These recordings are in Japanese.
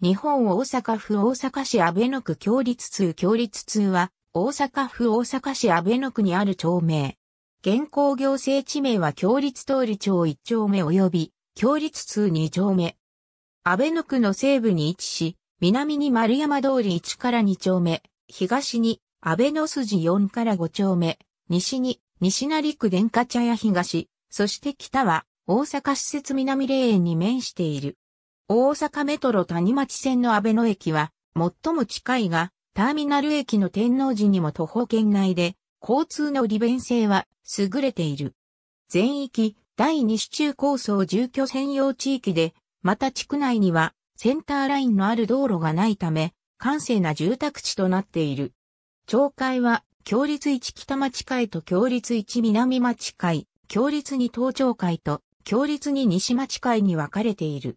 日本大阪府大阪市安倍野区共立通共立通は、大阪府大阪市安倍野区にある町名。現行行政地名は共立通り町1丁目及び、共立通2丁目。安倍野区の西部に位置し、南に丸山通り1から2丁目、東に安倍野筋4から5丁目、西に西成区電化茶屋東、そして北は大阪施設南霊園に面している。大阪メトロ谷町線の安倍野駅は、最も近いが、ターミナル駅の天王寺にも徒歩圏内で、交通の利便性は優れている。全域、第2市中高層住居専用地域で、また地区内にはセンターラインのある道路がないため、閑静な住宅地となっている。町会は、共立1北町会と共立1南町会、共立2東町会と共立2西町会に分かれている。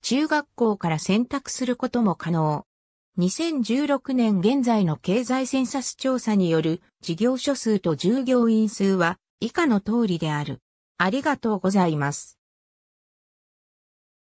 中学校から選択することも可能。2016年現在の経済センサス調査による事業所数と従業員数は以下の通りである。ありがとうございます。